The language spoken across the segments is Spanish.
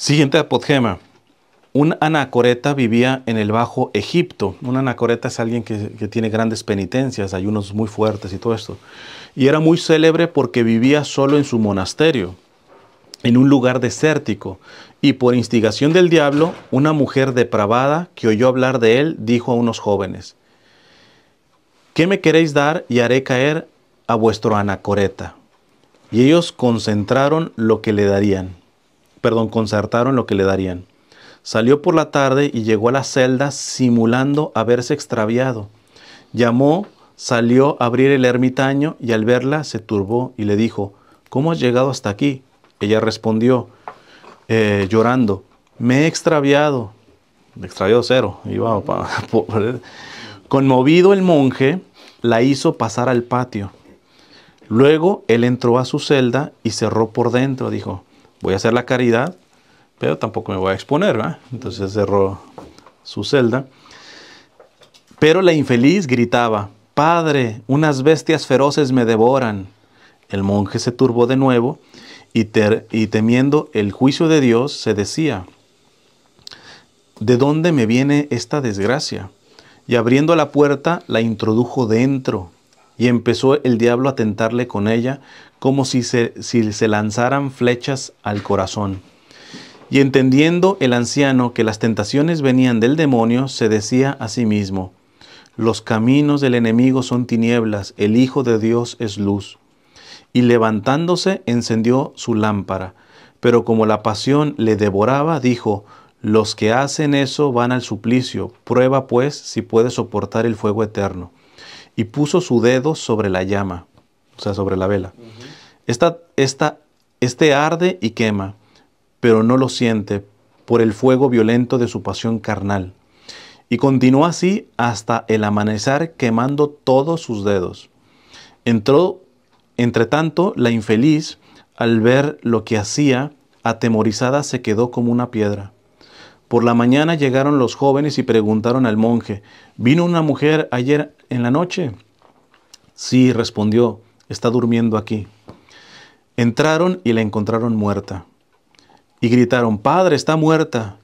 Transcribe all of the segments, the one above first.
Siguiente apodgema. Un anacoreta vivía en el Bajo Egipto. Un anacoreta es alguien que, que, tiene grandes penitencias, ayunos muy fuertes y todo esto. Y era muy célebre porque vivía solo en su monasterio, en un lugar desértico. Y por instigación del diablo, una mujer depravada que oyó hablar de él dijo a unos jóvenes, ¿qué me queréis dar y haré caer a vuestro anacoreta? Y ellos concentraron lo que le darían perdón, concertaron lo que le darían. Salió por la tarde y llegó a la celda simulando haberse extraviado. Llamó, salió a abrir el ermitaño y al verla se turbó y le dijo, ¿cómo has llegado hasta aquí? Ella respondió, eh, llorando, me he extraviado. Extraviado cero, iba Conmovido el monje, la hizo pasar al patio. Luego él entró a su celda y cerró por dentro, dijo, voy a hacer la caridad, pero tampoco me voy a exponer. Entonces cerró su celda. Pero la infeliz gritaba, Padre, unas bestias feroces me devoran. El monje se turbó de nuevo y temiendo el juicio de Dios se decía, ¿de dónde me viene esta desgracia? Y abriendo la puerta la introdujo dentro y empezó el diablo a tentarle con ella, como si se, se lanzaran flechas al corazón. Y entendiendo el anciano que las tentaciones venían del demonio, se decía a sí mismo, los caminos del enemigo son tinieblas, el Hijo de Dios es luz. Y levantándose encendió su lámpara, pero como la pasión le devoraba, dijo, los que hacen eso van al suplicio, prueba pues si puede soportar el fuego eterno y puso su dedo sobre la llama, o sea, sobre la vela. este arde y quema, pero no lo siente por el fuego violento de su pasión carnal. Y continuó así hasta el amanecer quemando todos sus dedos. Entró, entre tanto, la infeliz, al ver lo que hacía, atemorizada se quedó como una piedra. Por la mañana llegaron los jóvenes y preguntaron al monje, ¿vino una mujer ayer en la noche? Sí, respondió, está durmiendo aquí. Entraron y la encontraron muerta. Y gritaron, Padre, está muerta.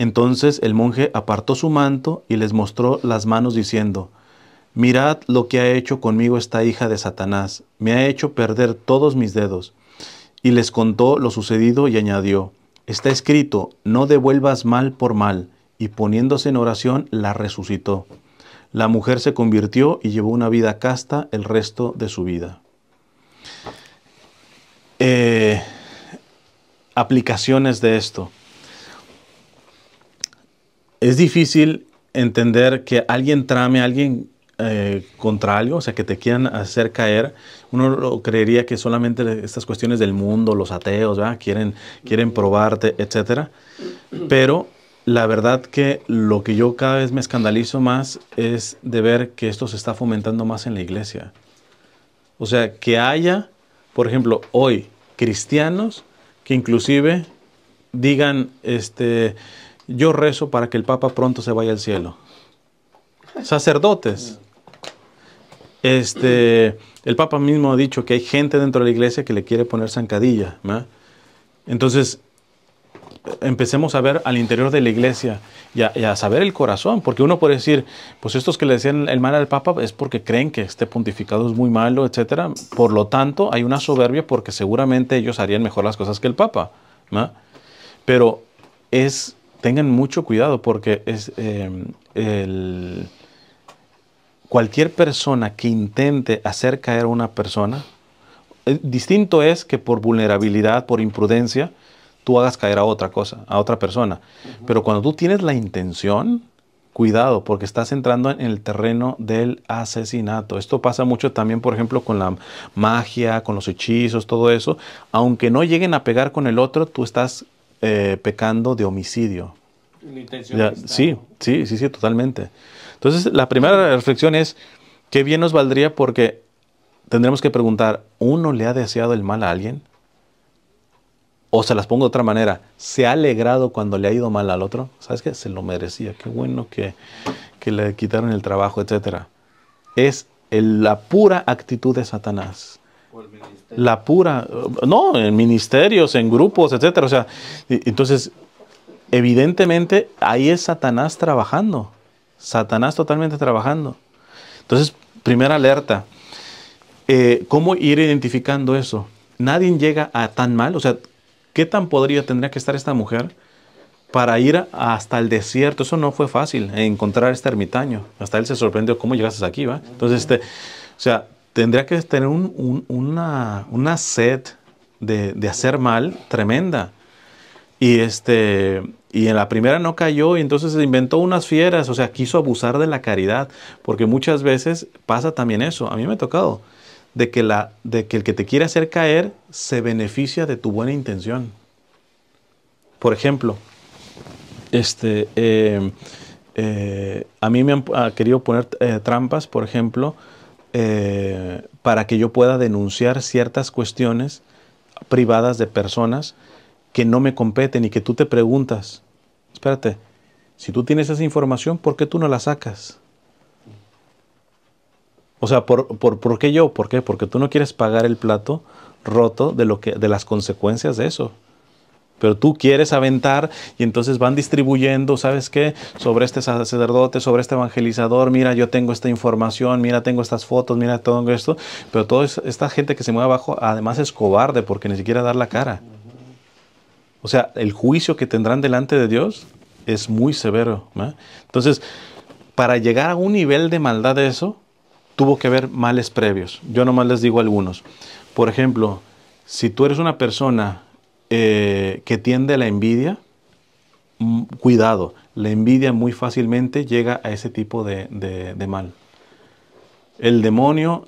Entonces el monje apartó su manto y les mostró las manos diciendo, Mirad lo que ha hecho conmigo esta hija de Satanás, me ha hecho perder todos mis dedos. Y les contó lo sucedido y añadió, Está escrito, no devuelvas mal por mal, y poniéndose en oración la resucitó. La mujer se convirtió y llevó una vida casta el resto de su vida. Eh, aplicaciones de esto. Es difícil entender que alguien trame, a alguien eh, contra algo, o sea, que te quieran hacer caer, uno creería que solamente estas cuestiones del mundo, los ateos, ¿verdad? Quieren, quieren probarte, etc. Pero la verdad que lo que yo cada vez me escandalizo más es de ver que esto se está fomentando más en la iglesia. O sea, que haya, por ejemplo, hoy cristianos que inclusive digan, este, yo rezo para que el Papa pronto se vaya al cielo. Sacerdotes este, el Papa mismo ha dicho que hay gente dentro de la iglesia que le quiere poner zancadilla. Entonces, empecemos a ver al interior de la iglesia y a, saber el corazón, porque uno puede decir, pues estos que le decían el mal al Papa es porque creen que este pontificado es muy malo, etc. Por lo tanto, hay una soberbia porque seguramente ellos harían mejor las cosas que el Papa. Pero es, tengan mucho cuidado porque es em, el cualquier persona que intente hacer caer a una persona, eh, distinto es que por vulnerabilidad, por imprudencia, tú hagas caer a otra cosa, a otra persona. Pero cuando tú tienes la intención, cuidado, porque estás entrando en el terreno del asesinato. Esto pasa mucho también, por ejemplo, con la magia, con los hechizos, todo eso. Aunque no lleguen a pegar con el otro, tú estás eh, pecando de homicidio. sí, sí, sí, sí, totalmente. Entonces, la primera reflexión es, ¿qué bien nos valdría? Porque tendremos que preguntar, ¿uno le ha deseado el mal a alguien? O se las pongo de otra manera, ¿se ha alegrado cuando le ha ido mal al otro? ¿Sabes qué? Se lo merecía, qué bueno que, le quitaron el trabajo, etc. Es la pura actitud de Satanás. La pura, no, en ministerios, en grupos, etc. O sea, entonces, evidentemente ahí es Satanás trabajando. Satanás totalmente trabajando. Entonces, primera alerta. Eh, ¿Cómo ir identificando eso? Nadie llega a tan mal. O sea, ¿qué tan podría tendría que estar esta mujer para ir hasta el desierto? Eso no fue fácil, eh, encontrar este ermitaño. Hasta él se sorprendió cómo llegaste aquí, ¿va? Entonces, este, o sea, tendría que tener una, una, sed de, de hacer mal tremenda. Y este, y en la primera no cayó y entonces se inventó unas fieras, o sea, quiso abusar de la caridad, porque muchas veces pasa también eso, a mí me ha tocado, de que, la, de que el que te quiere hacer caer se beneficia de tu buena intención. Por ejemplo, este, em, eh, a mí me han querido poner eh, trampas, por ejemplo, eh, para que yo pueda denunciar ciertas cuestiones privadas de personas que no me competen y que tú te preguntas, espérate, si tú tienes esa información, ¿por qué tú no la sacas? O sea, ¿por, por, por qué yo? ¿Por qué? Porque tú no quieres pagar el plato roto de, lo que, de las consecuencias de eso. Pero tú quieres aventar y entonces van distribuyendo, ¿sabes qué? Sobre este sacerdote, sobre este evangelizador, mira, yo tengo esta información, mira, tengo estas fotos, mira todo esto. Pero toda esta gente que se mueve abajo además es cobarde porque ni siquiera dar la cara. O sea, el juicio que tendrán delante de Dios es muy severo. Entonces, para llegar a un nivel de maldad de eso, tuvo que haber males previos. Yo nomás les digo algunos. Por ejemplo, si tú eres una persona eh, que tiende a la envidia, mm, cuidado, la envidia muy fácilmente llega a ese tipo de, mal. El demonio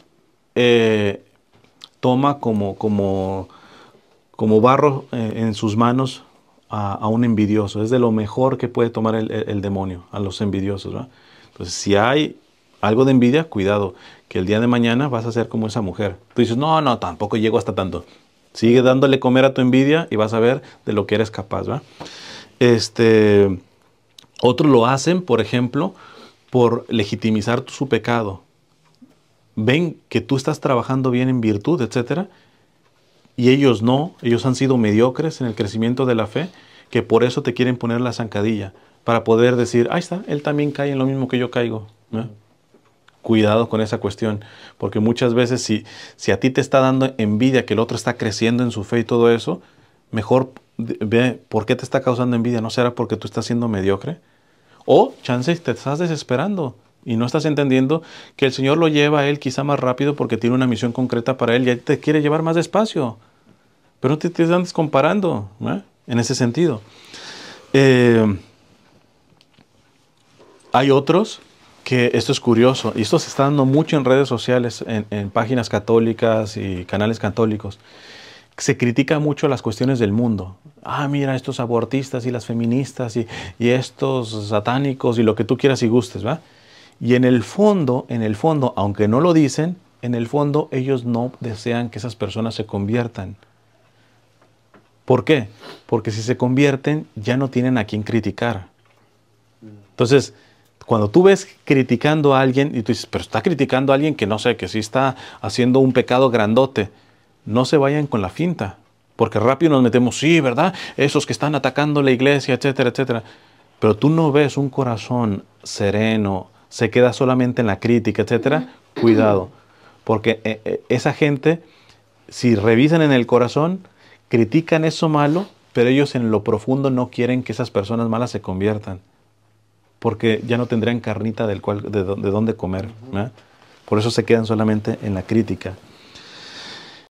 eh, toma como, como como barro eh, en sus manos a, un envidioso. Es de lo mejor que puede tomar el, demonio a los envidiosos. Entonces, si hay algo de envidia, cuidado, que el día de mañana vas a ser como esa mujer. Tú dices, no, no, tampoco llego hasta tanto. Sigue dándole comer a tu envidia y vas a ver de lo que eres capaz. Este, otros lo hacen, por ejemplo, por legitimizar su pecado. Ven que tú estás trabajando bien en virtud, etcétera, y ellos no, ellos han sido mediocres en el crecimiento de la fe, que por eso te quieren poner la zancadilla, para poder decir, ahí está, él también cae en lo mismo que yo caigo. Cuidado con esa cuestión, porque muchas veces si, si a ti te está dando envidia que el otro está creciendo en su fe y todo eso, mejor ve por qué te está causando envidia, ¿no será porque tú estás siendo mediocre? O chances te estás desesperando, y no estás entendiendo que el Señor lo lleva a él quizá más rápido porque tiene una misión concreta para él y te quiere llevar más despacio. Pero no te, estás andes comparando en ese sentido. Eh, hay otros que esto es curioso, y esto se está dando mucho en redes sociales, en, páginas católicas y canales católicos. Se critica mucho las cuestiones del mundo. Ah, mira, estos abortistas y las feministas y, y estos satánicos y lo que tú quieras y gustes, ¿va? Y en el fondo, en el fondo, aunque no lo dicen, en el fondo ellos no desean que esas personas se conviertan. ¿Por qué? Porque si se convierten ya no tienen a quién criticar. Entonces, cuando tú ves criticando a alguien y tú dices, pero está criticando a alguien que no sé, que sí está haciendo un pecado grandote, no se vayan con la finta, porque rápido nos metemos, sí, ¿verdad? Esos que están atacando la iglesia, etcétera, etcétera. Pero tú no ves un corazón sereno, se queda solamente en la crítica, etcétera, cuidado, porque eh, eh, esa gente, si revisan en el corazón, critican eso malo, pero ellos en lo profundo no quieren que esas personas malas se conviertan, porque ya no tendrían carnita del cual, de, dónde comer. Por eso se quedan solamente en la crítica.